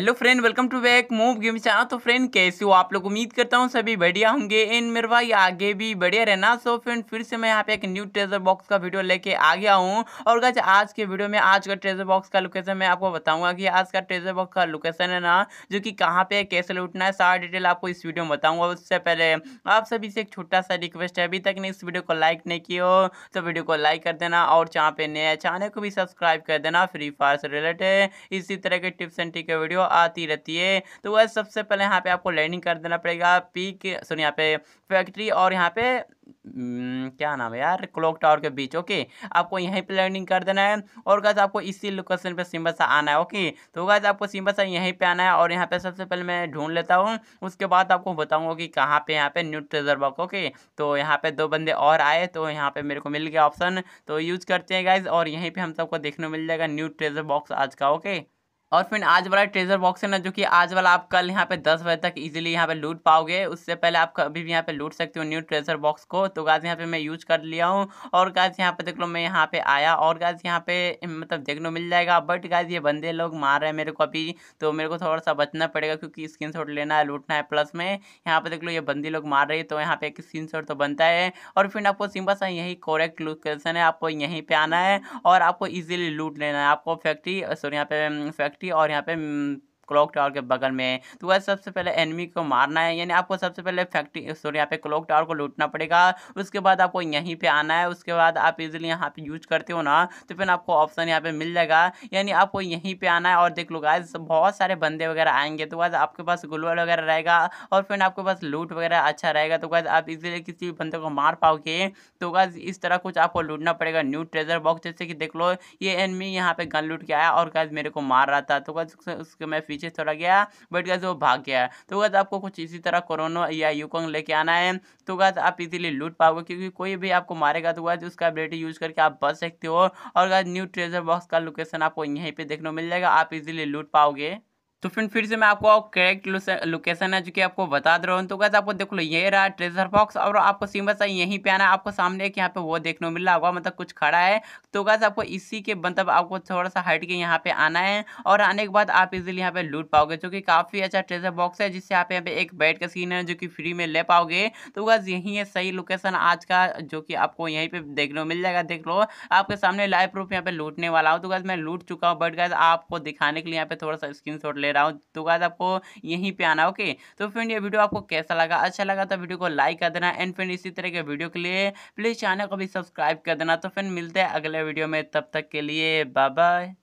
hello friend welcome to back move game channel तो friend कैसे हो आप लोग उम्मीद करता हूँ सभी बढ़िया होंगे एंड मेरे भाई आगे भी बढ़िया रहना सो फ्रेंड फिर से मैं यहाँ पे एक न्यू ट्रेजर बॉक्स का वीडियो लेके आ गया हूँ और गज आज के वीडियो में आज का ट्रेजर बॉक्स का लोकेशन मैं आपको बताऊंगा कि आज का ट्रेजर बॉक्स का लोकेशन है ना जो कि कहाँ पे कैसे लुटना है सारा डिटेल आपको इस वीडियो में बताऊँगा उससे पहले आप सभी से एक छोटा सा रिक्वेस्ट है अभी तक ने इस वीडियो को लाइक नहीं किया हो तो वीडियो को लाइक कर देना और जहाँ पे नए चैनल को भी सब्सक्राइब कर देना फ्री फायर से रिलेटेड इसी तरह के टिप्स एंड ट्रिक वीडियो आती रहती है तो वह सबसे पहले यहाँ पे आपको लैंडिंग कर देना पड़ेगा पीक सॉरी यहाँ पे फैक्ट्री और यहाँ पे हम्म, क्या नाम है यार क्लॉक टावर के बीच ओके आपको यहीं पे लैंडिंग कर देना है और गैस आपको इसी लोकेशन पे सिम्बा सा आना है ओके तो गैस आपको सिम्बा सा यहीं पे आना है और यहाँ पे सबसे पहले मैं ढूंढ लेता हूँ उसके बाद आपको बताऊँगा कि कहाँ पे यहाँ पे न्यू ट्रेजर बॉक ओके तो यहाँ पे दो बंदे और आए तो यहाँ पे मेरे को मिल गया ऑप्शन तो यूज़ करते हैं गाइज और यहीं पर हम सबको देखने मिल जाएगा न्यू ट्रेजर बॉक्स आज का ओके और फिर आज वाला ट्रेजर बॉक्स है ना जो कि आज वाला आप कल यहाँ पे दस बजे तक इजीली यहाँ पे लूट पाओगे उससे पहले आप कभी भी यहाँ पे लूट सकते हो न्यू ट्रेजर बॉक्स को तो गाज यहाँ पे मैं यूज कर लिया हूँ और गाज यहाँ पे देख लो मैं यहाँ पे आया और गाज यहाँ पे मतलब देखने मिल जाएगा बट गाज ये बंदे लोग मार रहे हैं मेरे को अभी तो मेरे को थोड़ा सा बचना पड़ेगा क्योंकि स्क्रीन लेना है लूटना है प्लस में यहाँ पे देख लो ये बंदी लोग मार रही है तो यहाँ पे एक स्क्रीन तो बनता है और फिर आपको सिंपल सा यही कोरेक्ट लोकेशन है आपको यहीं पर आना है और आपको ईजिली लूट लेना है आपको फैक्ट्री सॉरी यहाँ पे फैक्ट्री और यहाँ पे क्लॉक टावर के बगल में है तो वह सबसे पहले एनमी को मारना है यानी आपको सबसे पहले फैक्ट्री सॉरी यहाँ पे क्लॉक टावर को लूटना पड़ेगा उसके बाद आपको यहीं पर आना है उसके बाद आप इजिली यहाँ पे यूज करते हो ना तो फिर आपको ऑप्शन यहाँ पे मिल जाएगा यानी आपको यहीं पर आना है और देख लो गाइज बहुत सारे बंदे वगैरह आएंगे तो वह आपके पास गुलवल वगैरह रहेगा और फिर आपके पास लूट वगैरह अच्छा रहेगा तो गाइज आप इजिली किसी भी बंदे को मार पाओगे तो गाइज इस तरह कुछ आपको लूटना पड़ेगा न्यू ट्रेजर बॉक्स जैसे कि देख लो ये एनमी यहाँ पे गन लूट के आया और गाइज मेरे को मार रहा था तो गाइज उसके मैं पीछे चला गया बट गैस वो भाग गया तो गैस आपको कुछ इसी तरह कोरोना या यूकोंग लेके आना है तो गैस आप इजीली लूट पाओगे क्योंकि कोई भी आपको मारेगा तो गैस उसका एबिलिटी यूज करके आप बच सकते हो और गैस न्यू ट्रेजर बॉक्स का लोकेशन आपको यहीं पर देखने को मिल जाएगा आप इजिली लूट पाओगे तो फिर फिर से मैं आपको करेक्ट लोकेशन है जो कि आपको बता दे रहा हूँ तो कैसे आपको देख लो ये रहा ट्रेजर बॉक्स और आपको सिंबल सा यहीं पे आना है आपको सामने एक यहाँ पे वो देखने को मिल रहा होगा मतलब कुछ खड़ा है तो कैसे आपको इसी के मतलब आपको थोड़ा सा हट के यहाँ पे आना है और आने के बाद आप इजिली यहाँ पे लूट पाओगे जो काफ़ी अच्छा ट्रेजर बॉक्स है जिससे आप यहाँ पे एक बेड का सीन है जो कि फ्री में ले पाओगे तो बस यही है सही लोकेशन आज का जो कि आपको यहीं पे देखने को मिल जाएगा देख लो आपके सामने लाइव प्रूफ यहाँ पे लूटने वाला हूँ तो कैसे मैं लूट चुका हूँ बट कैसे आपको दिखाने के लिए यहाँ पे थोड़ा सा स्क्रीन ले रहा हूँ तो गाइज आपको यहीं पर आना ओके तो फ्रेंड ये वीडियो आपको कैसा लगा अच्छा लगा तो वीडियो को लाइक कर देना एंड फ्रेंड इसी तरह के वीडियो के लिए प्लीज़ चैनल को भी सब्सक्राइब कर देना तो फ्रेंड मिलते हैं अगले वीडियो में तब तक के लिए बाय बाय